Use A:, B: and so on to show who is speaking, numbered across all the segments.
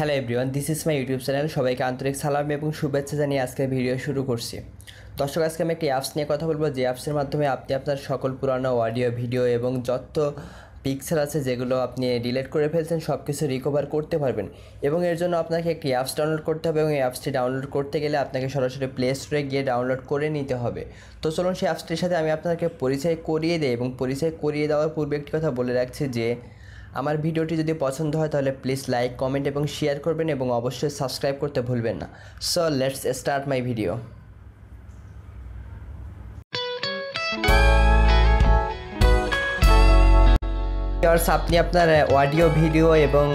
A: hello everyone this is my YouTube channel সবাইকে আন্তরিক সালাম এবং শুভেচ্ছা জানিয়ে আজকে ভিডিও শুরু করছি দর্শক আজকে আমি একটি অ্যাপস নিয়ে কথা বলবো যে অ্যাপসের মাধ্যমে আপনি আপনার সকল পুরানো অডিও ভিডিও এবং যত পিকচার আছে যেগুলো আপনি ডিলেট করে ফেলছেন সব কিছু রিকভার করতে পারবেন এবং এর জন্য আপনাকে একটি অ্যাপস ডাউনলোড করতে হবে এবং এই অ্যাপসটি ডাউনলোড করতে গেলে আপনাকে সরাসরি প্লে স্টোরে গিয়ে ডাউনলোড করে নিতে হবে তো চলুন সেই অ্যাপসটির সাথে আমি আপনাকে পরিচয় করিয়ে দিই এবং পরিচয় করিয়ে দেওয়ার পূর্বে একটি কথা বলে রাখছি যে আমার ভিডিওটি যদি পছন্দ হয় তাহলে প্লিজ লাইক কমেন্ট এবং শেয়ার করবেন এবং অবশ্যই সাবস্ক্রাইব করতে ভুলবেন না so let's start my video আপনি আপনার অডিও ভিডিও এবং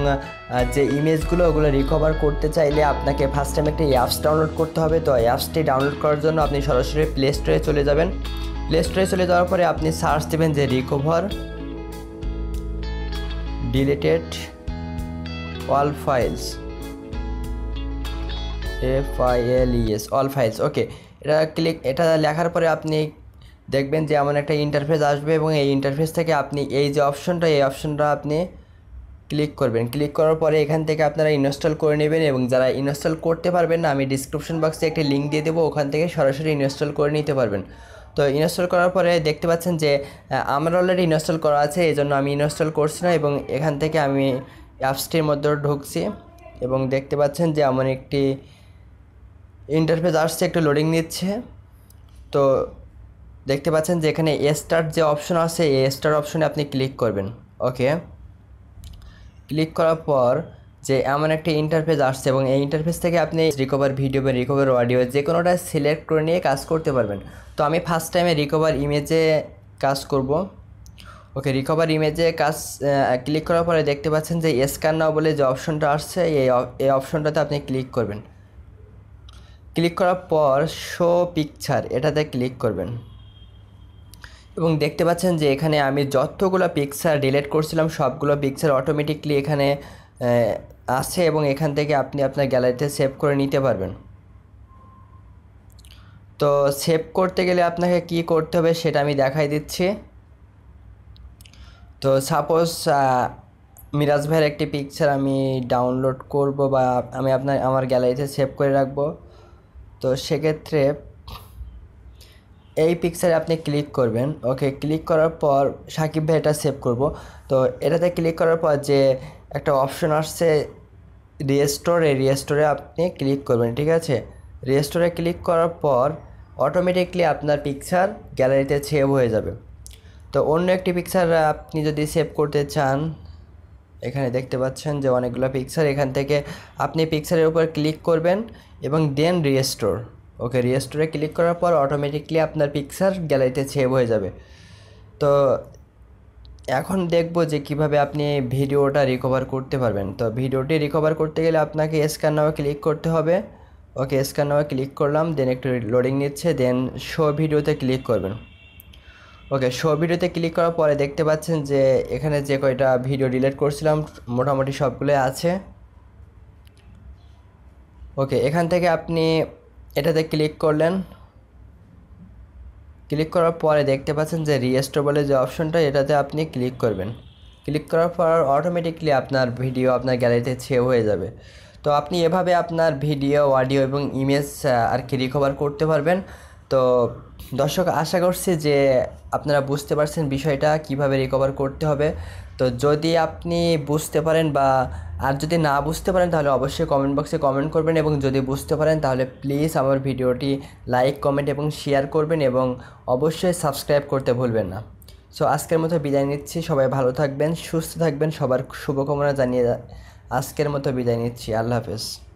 A: যে ইমেজগুলো ওগুলো রিকভার করতে চাইলে আপনাকে ফার্স্ট টাইম একটা অ্যাপস ডাউনলোড করতে হবে তো অ্যাপসটি ডাউনলোড করার জন্য আপনি সরাসরি প্লে স্টোরে চলে যাবেন প্লে স্টোরে চলে যাওয়ার পরে আপনি সার্চ দেবেন যে recover deleted all files F I L E S all files okay এটা ক্লিক এটা লেখার পরে আপনি দেখবেন যে এমন একটা ইন্টারফেস আসবে এবং এই ইন্টারফেস থেকে আপনি এই যে অপশনটা এই অপশনটা আপনি ক্লিক করবেন ক্লিক করার পরে এখান থেকে আপনারা ইনস্টল করে নেবেন এবং যারা ইনস্টল করতে পারবেন না আমি ডিসক্রিপশন বক্সে একটি লিঙ্ক দিয়ে দেবো ওখান থেকে সরাসরি ইনস্টল করে নিতে পারবেন তো ইনস্টল করার পরে দেখতে পাচ্ছেন যে আমার অলরেডি ইনস্টল করা আছে এই জন্য আমি ইনস্টল করছি না এবং এখান থেকে আমি অ্যাপসটির মধ্যে ঢুকছি এবং দেখতে পাচ্ছেন যে আমার একটি ইন্টারফেস আসছে একটু লোডিং নিচ্ছে তো দেখতে পাচ্ছেন যে এখানে স্টার যে অপশন আছে এই স্টার অপশনে আপনি ক্লিক করবেন ওকে ক্লিক করার পর যে এমন একটা ইন্টারফেস আসছে এবং এই ইন্টারফেস থেকে আপনি রিকভার ভিডিও বা রিকভার অডিও যে কোনোটা সিলেক্ট করে নিয়ে কাজ করতে পারবেন তো আমি ফার্স্ট টাইমে রিকভার ইমেজে কাজ করব ওকে রিকভার ইমেজে কাজ ক্লিক করার পরে দেখতে পাচ্ছেন যে স্ক্যান নাও বলে যে অপশনটা আসছে এই এই অপশনটাতে আপনি ক্লিক করবেন ক্লিক করার পর শো পিকচার এটাতে ক্লিক করবেন এবং দেখতে পাচ্ছেন যে এখানে আমি যতগুলো পিকচার ডিলেট করছিলাম সবগুলো পিকচার অটোমেটিকলি এখানে আছে এবং এখান থেকে আপনি আপনার গ্যালারিতে সেভ করে নিতে পারবেন তো সেভ করতে গেলে আপনাকে কি করতে হবে সেটা আমি দেখাই দিচ্ছি তো সাপোজ মিরাজ ভাইয়ের একটি পিকচার আমি ডাউনলোড করব বা আমি আপনার আমার গ্যালারিতে সেভ করে রাখব তো সেক্ষেত্রে এই পিকচারে আপনি ক্লিক করবেন ওকে ক্লিক করার পর সাকিব ভাই এটা সেভ করব তো এটাতে ক্লিক করার পর যে একটা অপশন আসছে রিস্টোরে রিস্টোরে আপনি ক্লিক করবেন ঠিক আছে রিস্টোরে ক্লিক করার পর অটোমেটিকলি আপনার পিকচার গ্যালারিতে সেভ হয়ে যাবে তো অন্য একটি পিকচার আপনি যদি সেভ করতে চান এখানে দেখতে পাচ্ছেন যে অনেকগুলো পিকচার এখান থেকে আপনি পিকচারের উপর ক্লিক করবেন এবং দেন রিস্টোর ওকে রিস্টোরে ক্লিক করার পর অটোমেটিকলি আপনার পিকচার গ্যালারিতে সেভ হয়ে যাবে তো এখন দেখব যে কিভাবে আপনি ভিডিওটা রিকভার করতে পারবেন তো ভিডিওটি রিকভার করতে গেলে আপনাকে স্ক্যান নাও ক্লিক করতে হবে ওকে স্ক্যান নাও ক্লিক করলাম দেন একটু লোডিং নিচ্ছে দেন শো ভিডিওতে ক্লিক করবেন ওকে শো ভিডিওতে ক্লিক করার পরে দেখতে পাচ্ছেন যে এখানে যে কয়টা ভিডিও ডিলেট করছিলাম মোটামুটি সবগুলোই আছে ওকে এখান থেকে আপনি এটাতে ক্লিক করলেন ক্লিক করার পরে দেখতে পাচ্ছেন যে রিয়েস্টো বলে যে অপশনটা এটাতে আপনি ক্লিক করবেন ক্লিক করার পর অটোমেটিকলি আপনার ভিডিও আপনার গ্যালারিতে সেভ হয়ে যাবে তো আপনি এভাবে আপনার ভিডিও অডিও এবং ইমেজ আর কি রিকভার করতে পারবেন তো দর্শক আশা করছি যে আপনারা বুঝতে পারছেন বিষয়টা কিভাবে রিকভার করতে হবে তো যদি আপনি বুঝতে পারেন বা আর যদি না বুঝতে পারেন তাহলে অবশ্যই কমেন্ট বক্সে কমেন্ট করবেন এবং যদি বুঝতে পারেন তাহলে প্লিজ আমার ভিডিওটি লাইক কমেন্ট এবং শেয়ার করবেন এবং অবশ্যই সাবস্ক্রাইব করতে ভুলবেন না সো আজকের মতো বিদায় নিচ্ছি সবাই ভালো থাকবেন সুস্থ থাকবেন সবার শুভকামনা জানিয়ে আজকের মতো বিদায় নিচ্ছি আল্লাহ হাফেজ